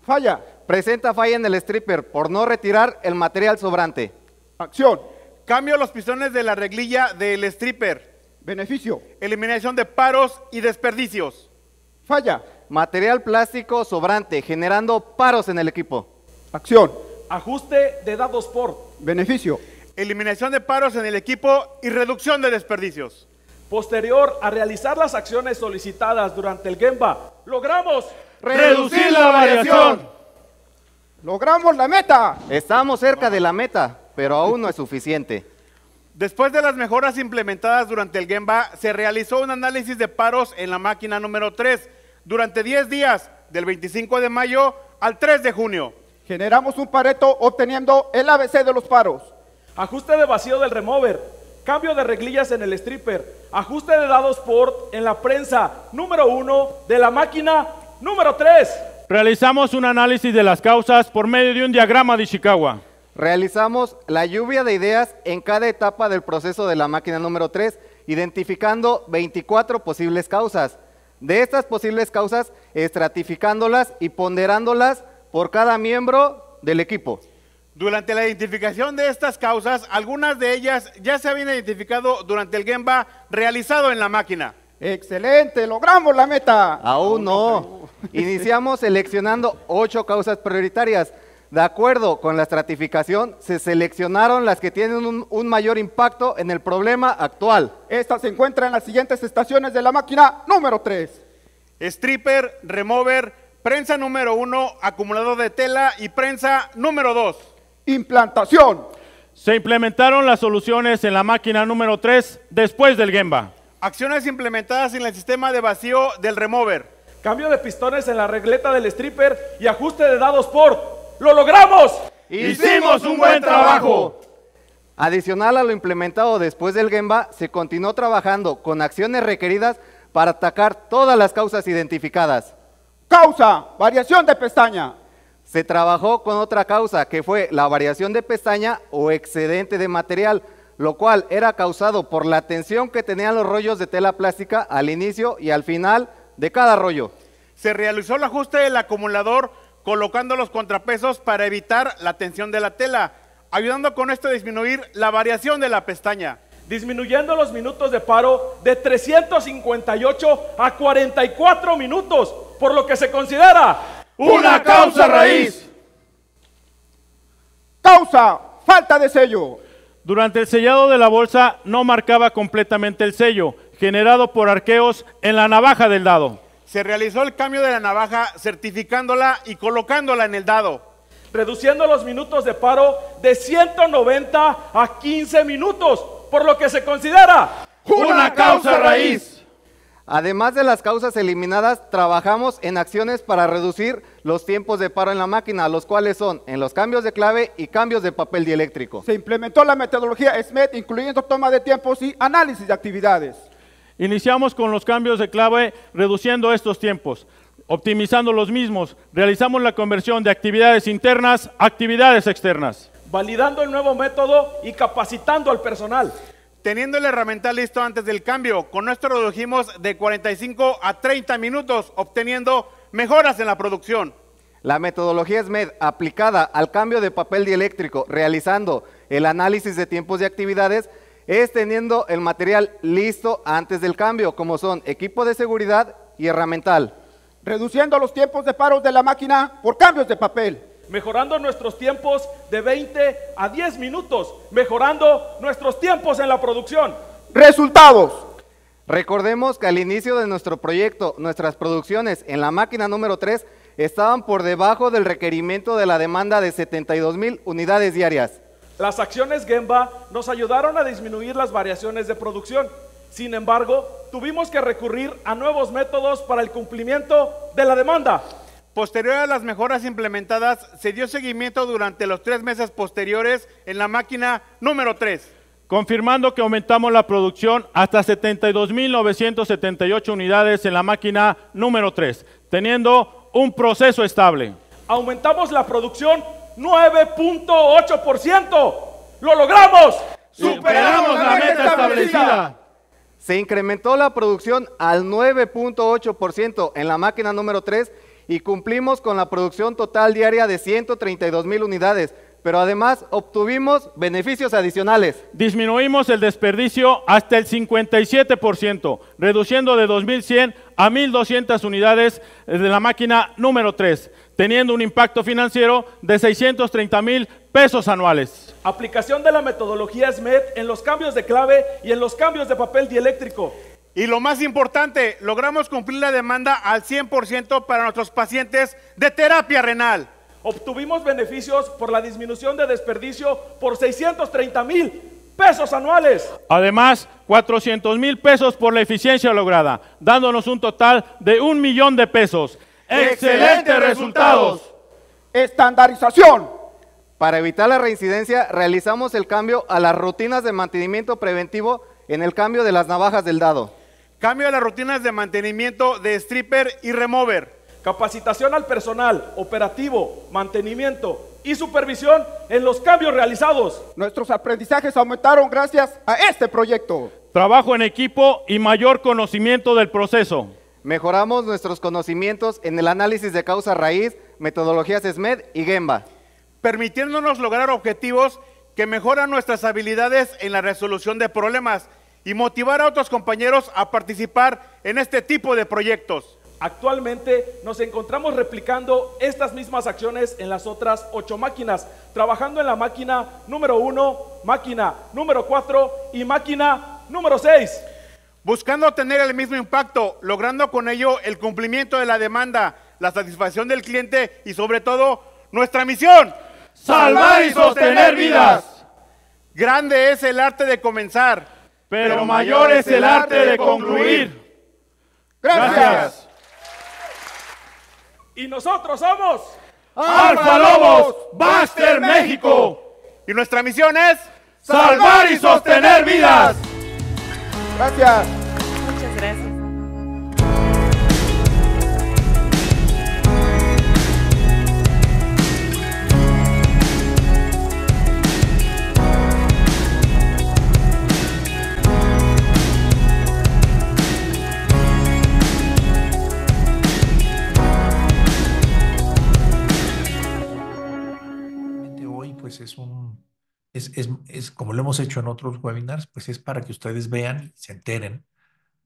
Falla. Presenta falla en el stripper por no retirar el material sobrante. Acción. Cambio los pistones de la reglilla del stripper. Beneficio. Eliminación de paros y desperdicios. Falla material plástico sobrante, generando paros en el equipo. Acción. Ajuste de dados por beneficio. Eliminación de paros en el equipo y reducción de desperdicios. Posterior a realizar las acciones solicitadas durante el Gemba, logramos reducir la variación. Logramos la meta. Estamos cerca de la meta, pero aún no es suficiente. Después de las mejoras implementadas durante el Gemba, se realizó un análisis de paros en la máquina número 3 durante 10 días, del 25 de mayo al 3 de junio. Generamos un pareto obteniendo el ABC de los paros. Ajuste de vacío del remover, cambio de reglillas en el stripper, ajuste de dados port en la prensa número 1 de la máquina número 3. Realizamos un análisis de las causas por medio de un diagrama de Ishikawa. Realizamos la lluvia de ideas en cada etapa del proceso de la máquina número 3, identificando 24 posibles causas de estas posibles causas, estratificándolas y ponderándolas por cada miembro del equipo. Durante la identificación de estas causas, algunas de ellas ya se habían identificado durante el Gemba realizado en la máquina. Excelente, logramos la meta. Aún no. Iniciamos seleccionando ocho causas prioritarias de acuerdo con la estratificación, se seleccionaron las que tienen un, mayor impacto en el problema actual. Estas se encuentran en las siguientes estaciones de la máquina número 3. Stripper, remover, prensa número 1, acumulador de tela y prensa número 2. Implantación. Se implementaron las soluciones en la máquina número 3 después del Gemba. Acciones implementadas en el sistema de vacío del remover. Cambio de pistones en la regleta del stripper y ajuste de dados por ¡Lo logramos! ¡Hicimos un buen trabajo! Adicional a lo implementado después del Gemba, se continuó trabajando con acciones requeridas para atacar todas las causas identificadas. Causa, variación de pestaña. Se trabajó con otra causa, que fue la variación de pestaña o excedente de material, lo cual era causado por la tensión que tenían los rollos de tela plástica al inicio y al final de cada rollo. Se realizó el ajuste del acumulador colocando los contrapesos para evitar la tensión de la tela, ayudando con esto a disminuir la variación de la pestaña. Disminuyendo los minutos de paro de 358 a 44 minutos, por lo que se considera una causa raíz. Causa, falta de sello. Durante el sellado de la bolsa no marcaba completamente el sello generado por arqueos en la navaja del dado se realizó el cambio de la navaja certificándola y colocándola en el dado. Reduciendo los minutos de paro de 190 a 15 minutos, por lo que se considera una causa raíz. Además de las causas eliminadas, trabajamos en acciones para reducir los tiempos de paro en la máquina, los cuales son en los cambios de clave y cambios de papel dieléctrico. Se implementó la metodología SMED incluyendo toma de tiempos y análisis de actividades. Iniciamos con los cambios de clave reduciendo estos tiempos, optimizando los mismos. Realizamos la conversión de actividades internas a actividades externas. Validando el nuevo método y capacitando al personal. Teniendo la herramienta listo antes del cambio, con esto redujimos de 45 a 30 minutos, obteniendo mejoras en la producción. La metodología SMED aplicada al cambio de papel dieléctrico, realizando el análisis de tiempos de actividades, es teniendo el material listo antes del cambio, como son equipo de seguridad y herramental. Reduciendo los tiempos de paros de la máquina por cambios de papel. Mejorando nuestros tiempos de 20 a 10 minutos. Mejorando nuestros tiempos en la producción. Resultados. Recordemos que al inicio de nuestro proyecto, nuestras producciones en la máquina número 3 estaban por debajo del requerimiento de la demanda de 72 mil unidades diarias. Las acciones Gemba nos ayudaron a disminuir las variaciones de producción. Sin embargo, tuvimos que recurrir a nuevos métodos para el cumplimiento de la demanda. Posterior a las mejoras implementadas, se dio seguimiento durante los tres meses posteriores en la máquina número 3. Confirmando que aumentamos la producción hasta 72.978 unidades en la máquina número 3, teniendo un proceso estable. Aumentamos la producción 9.8%. Lo logramos. Superamos la meta establecida. Se incrementó la producción al 9.8% en la máquina número 3 y cumplimos con la producción total diaria de 132 mil unidades, pero además obtuvimos beneficios adicionales. Disminuimos el desperdicio hasta el 57%, reduciendo de 2.100 a 1.200 unidades de la máquina número 3 teniendo un impacto financiero de 630 mil pesos anuales. Aplicación de la metodología SMED en los cambios de clave y en los cambios de papel dieléctrico. Y lo más importante, logramos cumplir la demanda al 100% para nuestros pacientes de terapia renal. Obtuvimos beneficios por la disminución de desperdicio por 630 mil pesos anuales. Además, 400 mil pesos por la eficiencia lograda, dándonos un total de un millón de pesos excelentes resultados. Estandarización. Para evitar la reincidencia, realizamos el cambio a las rutinas de mantenimiento preventivo en el cambio de las navajas del dado. Cambio a las rutinas de mantenimiento de stripper y remover. Capacitación al personal, operativo, mantenimiento y supervisión en los cambios realizados. Nuestros aprendizajes aumentaron gracias a este proyecto. Trabajo en equipo y mayor conocimiento del proceso. Mejoramos nuestros conocimientos en el análisis de causa raíz, metodologías SMED y GEMBA. Permitiéndonos lograr objetivos que mejoran nuestras habilidades en la resolución de problemas y motivar a otros compañeros a participar en este tipo de proyectos. Actualmente nos encontramos replicando estas mismas acciones en las otras ocho máquinas, trabajando en la máquina número uno, máquina número cuatro y máquina número seis buscando tener el mismo impacto, logrando con ello el cumplimiento de la demanda, la satisfacción del cliente y sobre todo nuestra misión. Salvar y sostener vidas. Grande es el arte de comenzar, pero mayor es el arte de concluir. Gracias. Y nosotros somos Alfa Lobos Buster México. Y nuestra misión es salvar y sostener vidas. Gracias. Muchas gracias. es, es, es, como lo hemos hecho en otros webinars, pues es para que ustedes vean y se enteren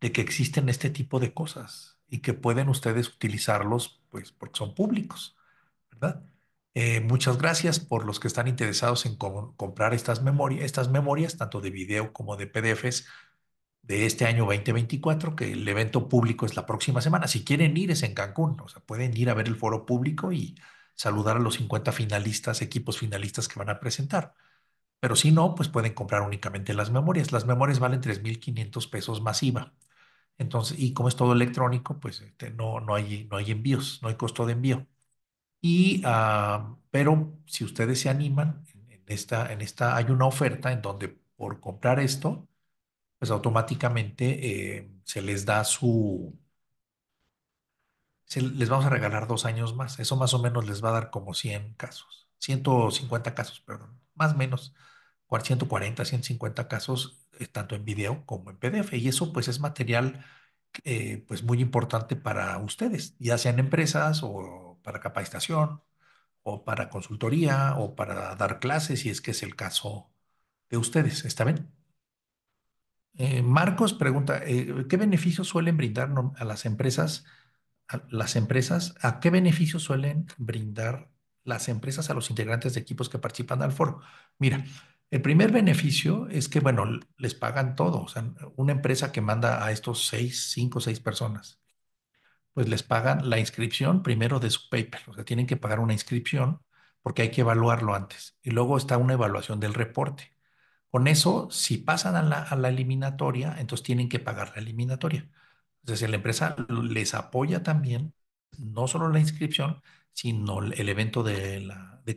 de que existen este tipo de cosas y que pueden ustedes utilizarlos, pues porque son públicos, ¿verdad? Eh, muchas gracias por los que están interesados en comprar estas, memorias, estas memorias, tanto de video como de PDFs de este año 2024, que el evento público es la próxima semana. Si quieren ir es en Cancún, o sea, pueden ir a ver el foro público y saludar a los 50 finalistas, equipos finalistas que van a presentar. Pero si no, pues pueden comprar únicamente las memorias. Las memorias valen 3.500 pesos masiva. Entonces, y como es todo electrónico, pues este, no, no, hay, no hay envíos, no hay costo de envío. Y, ah, pero si ustedes se animan, en esta, en esta hay una oferta en donde por comprar esto, pues automáticamente eh, se les da su... Se les vamos a regalar dos años más. Eso más o menos les va a dar como 100 casos, 150 casos, perdón más o menos 140, 150 casos, eh, tanto en video como en PDF. Y eso pues es material eh, pues muy importante para ustedes, ya sean empresas o para capacitación o para consultoría o para dar clases, si es que es el caso de ustedes. ¿Está bien? Eh, Marcos pregunta, ¿qué beneficios suelen brindar a las empresas? A las empresas, ¿a qué beneficios suelen brindar las empresas a los integrantes de equipos que participan al foro. Mira, el primer beneficio es que, bueno, les pagan todo. O sea, una empresa que manda a estos seis, cinco, seis personas, pues les pagan la inscripción primero de su paper. O sea, tienen que pagar una inscripción porque hay que evaluarlo antes. Y luego está una evaluación del reporte. Con eso, si pasan a la, eliminatoria, entonces tienen que pagar la eliminatoria. Entonces, la empresa les apoya también, no solo la inscripción, sino el evento de,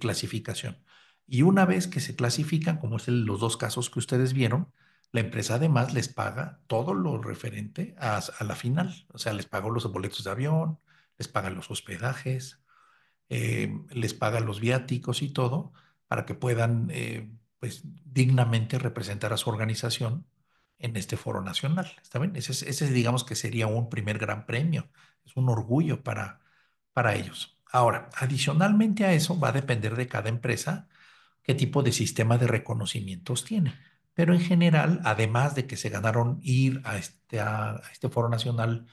clasificación. Y una vez que se clasifican, como es el, los dos casos que ustedes vieron, la empresa además les paga todo lo referente a, la final. O sea, les pagó los boletos de avión, les paga los hospedajes, eh, les paga los viáticos y todo para que puedan eh, pues, dignamente representar a su organización en este foro nacional. ¿Está bien? Ese, digamos que sería un primer gran premio, es un orgullo para ellos. Ahora, adicionalmente a eso va a depender de cada empresa qué tipo de sistema de reconocimientos tiene. Pero en general, además de que se ganaron ir a este, este foro nacional,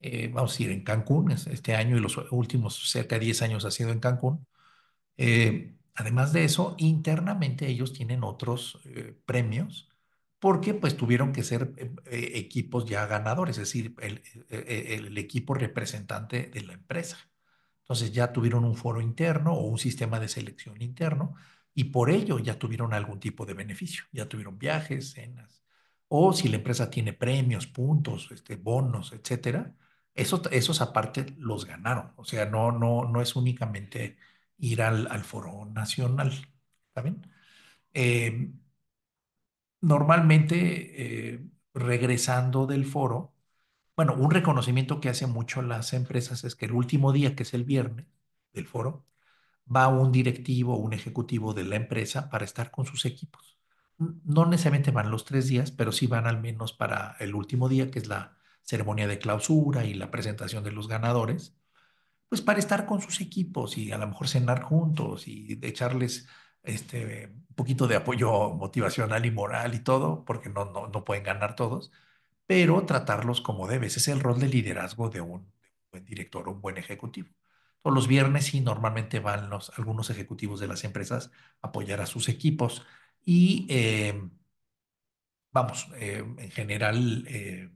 eh, vamos a decir, en Cancún, este año y los últimos cerca de 10 años ha sido en Cancún, eh, además de eso, internamente ellos tienen otros eh, premios porque pues tuvieron que ser equipos ya ganadores, es decir, el equipo representante de la empresa. Entonces ya tuvieron un foro interno o un sistema de selección interno y por ello ya tuvieron algún tipo de beneficio, ya tuvieron viajes, cenas, o si la empresa tiene premios, puntos, este, bonos, etcétera, esos, esos aparte los ganaron. O sea, no, no, no es únicamente ir al, al foro nacional, también eh, normalmente, eh, regresando del foro, bueno, un reconocimiento que hacen mucho las empresas es que el último día, que es el viernes del foro, va un directivo o un ejecutivo de la empresa para estar con sus equipos. No necesariamente van los tres días, pero sí van al menos para el último día, que es la ceremonia de clausura y la presentación de los ganadores, pues para estar con sus equipos y a lo mejor cenar juntos y echarles este, un poquito de apoyo motivacional y moral y todo, porque no, no pueden ganar todos pero tratarlos como debes. Es el rol de liderazgo de un, buen director un buen ejecutivo. Todos los viernes sí normalmente van los, algunos ejecutivos de las empresas a apoyar a sus equipos y eh, vamos, eh, en general eh,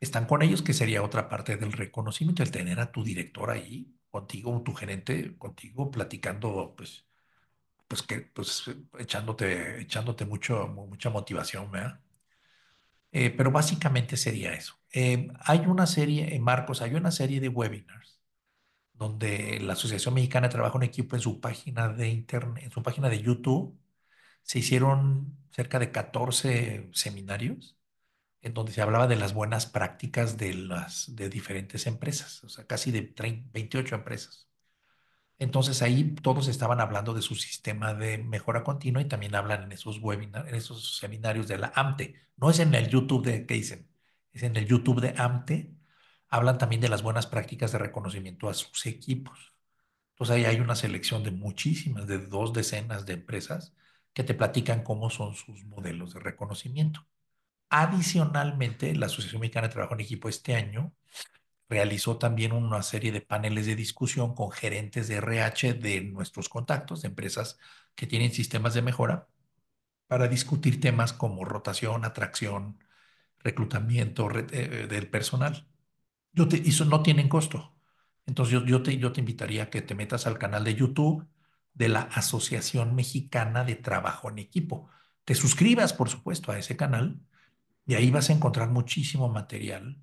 están con ellos, que sería otra parte del reconocimiento, el tener a tu director ahí contigo, tu gerente contigo, platicando, pues, pues que, pues echándote, echándote mucho, mucha motivación, ¿verdad? Eh, pero básicamente sería eso. Eh, hay una serie, en eh, Marcos, hay una serie de webinars donde la Asociación Mexicana Trabaja un Equipo en su página de internet, en su página de YouTube, se hicieron cerca de 14 seminarios en donde se hablaba de las buenas prácticas de las de diferentes empresas, o sea, casi de 28 empresas. Entonces ahí todos estaban hablando de su sistema de mejora continua y también hablan en esos webinars, en esos seminarios de la AMTE. No es en el YouTube de que es en el YouTube de AMTE. Hablan también de las buenas prácticas de reconocimiento a sus equipos. Entonces ahí hay una selección de muchísimas, de dos decenas de empresas que te platican cómo son sus modelos de reconocimiento. Adicionalmente, la Asociación Mexicana de Trabajo en Equipo este año realizó también una serie de paneles de discusión con gerentes de RH de nuestros contactos, de empresas que tienen sistemas de mejora, para discutir temas como rotación, atracción, reclutamiento eh, del personal. Yo te, eso no tienen costo. Entonces yo, te, yo te invitaría a que te metas al canal de YouTube de la Asociación Mexicana de Trabajo en Equipo. Te suscribas, por supuesto, a ese canal y ahí vas a encontrar muchísimo material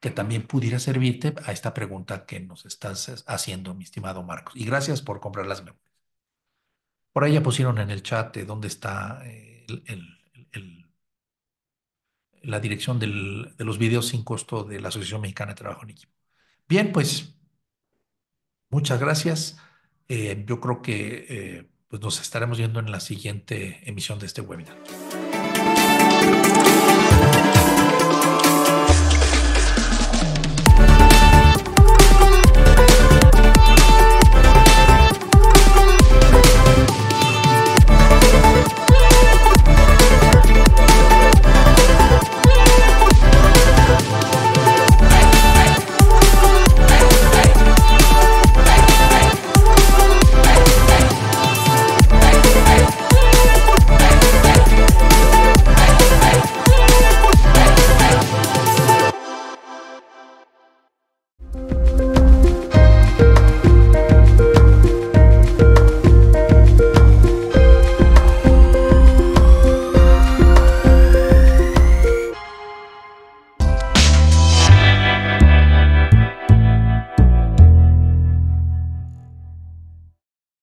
que también pudiera servirte a esta pregunta que nos estás eh, haciendo, mi estimado Marcos. Y gracias por comprar las memorias. Por ahí ya pusieron en el chat dónde está eh, la dirección de los videos sin costo de la Asociación Mexicana de Trabajo en Equipo. Bien, pues muchas gracias. Eh, yo creo que pues nos estaremos viendo en la siguiente emisión de este webinar.